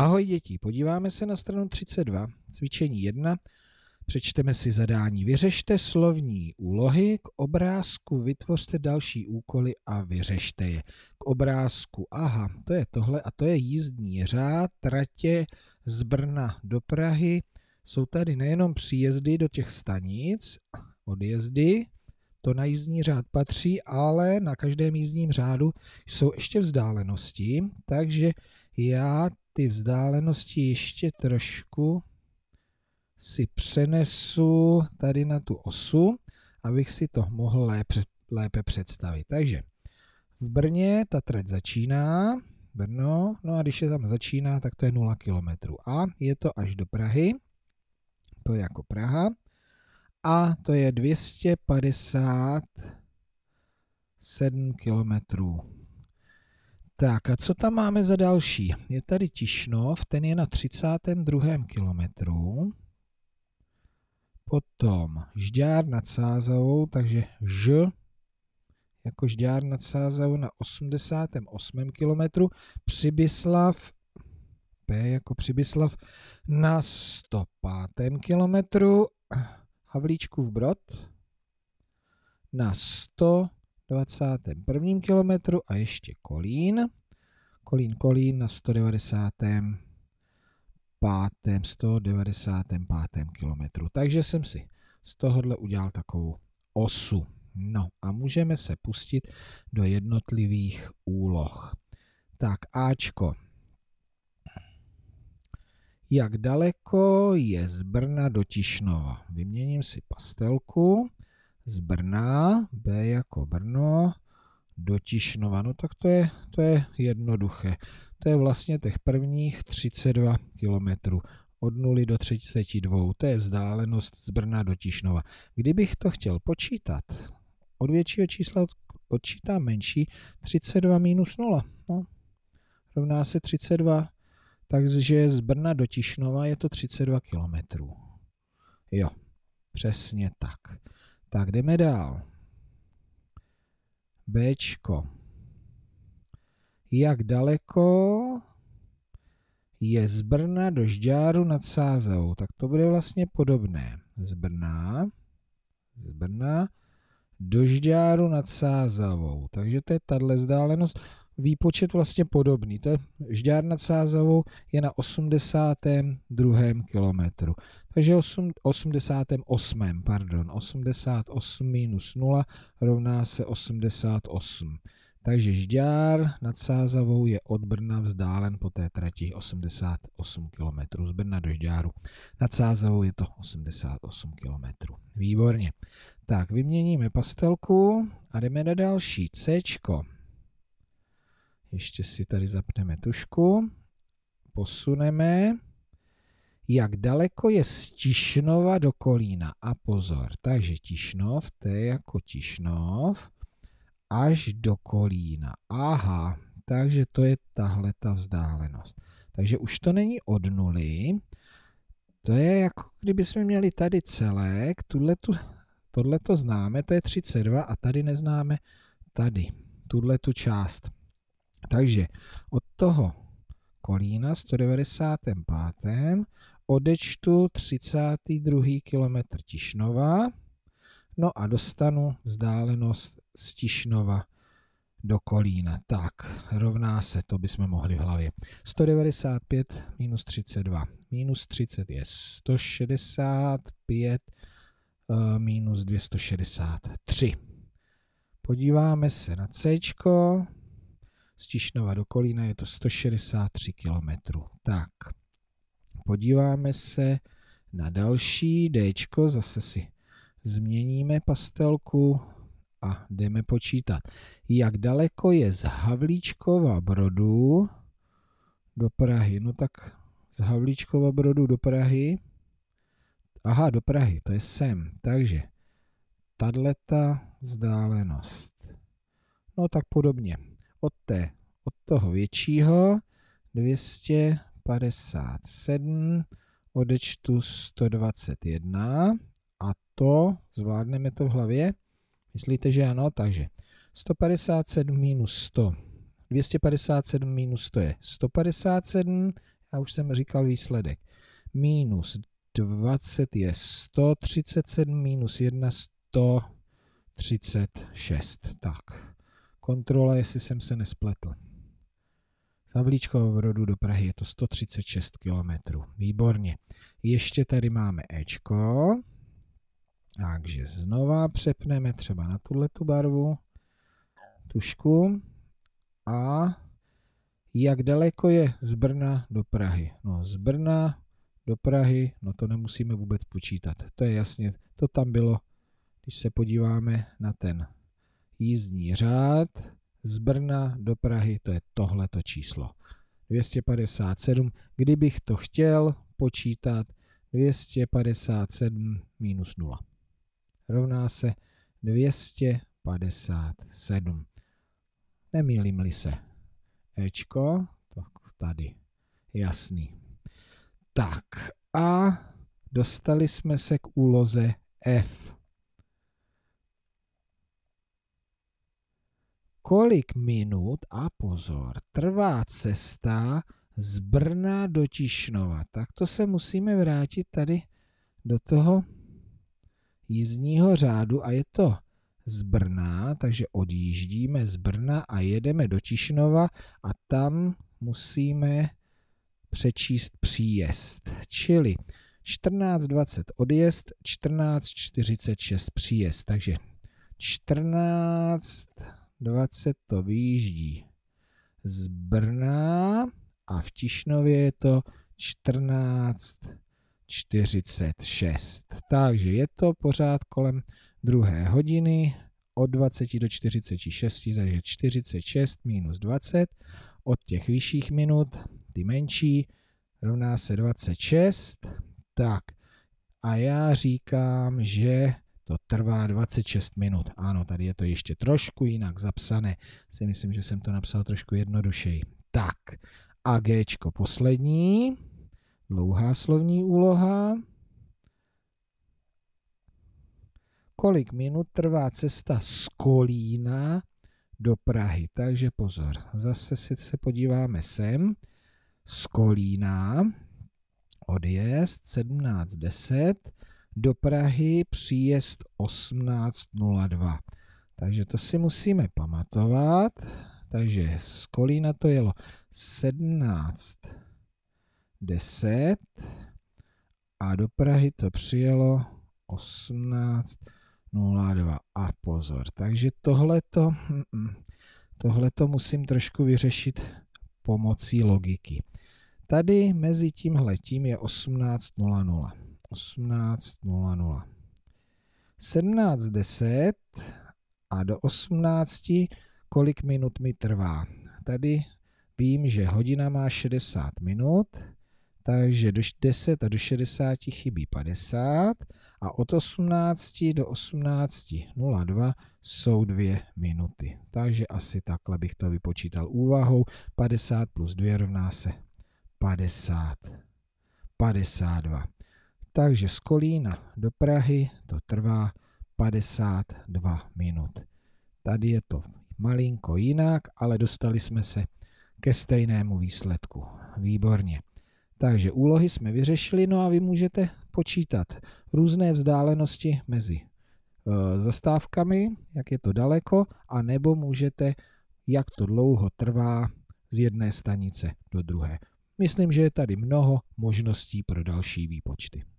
Ahoj děti, podíváme se na stranu 32, cvičení 1. Přečteme si zadání. Vyřešte slovní úlohy, k obrázku vytvořte další úkoly a vyřešte je. K obrázku, aha, to je tohle a to je jízdní řád, tratě z Brna do Prahy. Jsou tady nejenom příjezdy do těch stanic, odjezdy, to na jízdní řád patří, ale na každém jízdním řádu jsou ještě vzdálenosti, takže já ty vzdálenosti ještě trošku si přenesu tady na tu osu, abych si to mohl lépe, lépe představit. Takže v Brně ta trať začíná, Brno, no a když je tam začíná, tak to je 0 km. A je to až do Prahy, to je jako Praha, a to je 257 kilometrů. Tak a co tam máme za další? Je tady Tišnov, ten je na 32. kilometru. Potom Žďár nad Sázavou, takže Ž jako Žďár nad Sázavou na 88. kilometru. Přibyslav, P jako Přibyslav na 105. kilometru. Havlíčkův Brod na 100 21. kilometru a ještě Kolín Kolín Kolín na 195. 195. kilometru. Takže jsem si z tohohle udělal takovou osu. No a můžeme se pustit do jednotlivých úloh. Tak Ačko. Jak daleko je z Brna do Tišnova? Vyměním si pastelku. Z Brna, B jako Brno, do Tišnova. No tak to je, to je jednoduché. To je vlastně těch prvních 32 km od 0 do 32, to je vzdálenost z Brna do Tišnova. Kdybych to chtěl počítat, od většího čísla odčítám menší, 32 minus 0, no, rovná se 32, takže z Brna do Tišnova je to 32 km. Jo, přesně tak. Tak jdeme dál. B. Jak daleko je z Brna do Žďáru nad Sázou? Tak to bude vlastně podobné. Z Brna, z Brna do Žďáru nad Sázavou. Takže to je tahle vzdálenost výpočet vlastně podobný. To je, Žďár nad Sázavou je na 82. kilometru. Takže 8, 88, pardon, 88 minus 0 rovná se 88. Takže Žďár nad Sázavou je od Brna vzdálen po té trati 88 km. Z Brna do Žďáru nad Sázavou je to 88 km. Výborně. Tak, vyměníme pastelku a jdeme na další. C. Ještě si tady zapneme tušku. Posuneme. Jak daleko je z Tišnova do Kolína? A pozor, takže Tišnov, to je jako Tišnov, až do Kolína. Aha, takže to je tahle ta vzdálenost. Takže už to není od nuly, to je jako kdyby jsme měli tady celek, tu, tohle to známe, to je 32 a tady neznáme tady, tuhle tu část. Takže od toho Kolína 195. odečtu 32. kilometr Tišnova, no a dostanu vzdálenost z Tišnova do Kolína. Tak, rovná se, to bychom mohli v hlavě. 195 minus 32. Minus 30 je 165 eh, minus 263. Podíváme se na C z Tišnova do Kolína je to 163 km. Tak, podíváme se na další D, zase si změníme pastelku a jdeme počítat, jak daleko je z Havlíčkova Brodu do Prahy. No tak z Havlíčkova Brodu do Prahy. Aha, do Prahy, to je sem. Takže tadleta vzdálenost. No tak podobně od, té, od toho většího 257 odečtu 121 a to zvládneme to v hlavě? Myslíte, že ano? Takže 157 minus 100. 257 minus 100 je 157, já už jsem říkal výsledek. Minus 20 je 137, minus 1 136. Tak. Kontrola, jestli jsem se nespletl. Z Havlíčkova rodu do Prahy je to 136 km. Výborně. Ještě tady máme Ečko. Takže znova přepneme třeba na tuhle tu barvu, tušku. A jak daleko je z Brna do Prahy? No z Brna do Prahy, no to nemusíme vůbec počítat. To je jasně, to tam bylo, když se podíváme na ten jízdní řád z Brna do Prahy, to je tohleto číslo. 257, kdybych to chtěl počítat, 257 minus 0 rovná se 257. Nemýlím-li se. Ečko, tak tady, jasný. Tak a dostali jsme se k úloze F. kolik minut a pozor, trvá cesta z Brna do Tišnova. Tak to se musíme vrátit tady do toho jízdního řádu a je to z Brna, takže odjíždíme z Brna a jedeme do Tišnova a tam musíme přečíst příjezd. Čili 14.20 odjezd, 14.46 příjezd, takže 14 20 to vyjíždí z Brna a v Tišnově je to 14.46. Takže je to pořád kolem druhé hodiny od 20 do 46, takže 46 minus 20 od těch vyšších minut, ty menší, rovná se 26. Tak a já říkám, že to trvá 26 minut. Ano, tady je to ještě trošku jinak zapsané. Si myslím, že jsem to napsal trošku jednodušeji. Tak, a G poslední. Dlouhá slovní úloha. Kolik minut trvá cesta z Kolína do Prahy? Takže pozor, zase si se podíváme sem. Z Kolína odjezd 17.10 do Prahy příjezd 18.02. Takže to si musíme pamatovat. Takže z Kolína to jelo 17.10 a do Prahy to přijelo 18.02. A pozor, takže tohleto, mm, mm, tohleto musím trošku vyřešit pomocí logiky. Tady mezi tím je 18.00. 18.00. 17.10 a do 18, kolik minut mi trvá. Tady vím, že hodina má 60 minut, takže do 10 a do 60 chybí 50 a od 18 do 18.02 jsou 2 minuty. Takže asi takhle bych to vypočítal úvahou. 50 plus 2 rovná se 50. 52 takže z Kolína do Prahy to trvá 52 minut. Tady je to malinko jinak, ale dostali jsme se ke stejnému výsledku. Výborně. Takže úlohy jsme vyřešili, no a vy můžete počítat různé vzdálenosti mezi eh, zastávkami, jak je to daleko, a nebo můžete, jak to dlouho trvá z jedné stanice do druhé. Myslím, že je tady mnoho možností pro další výpočty.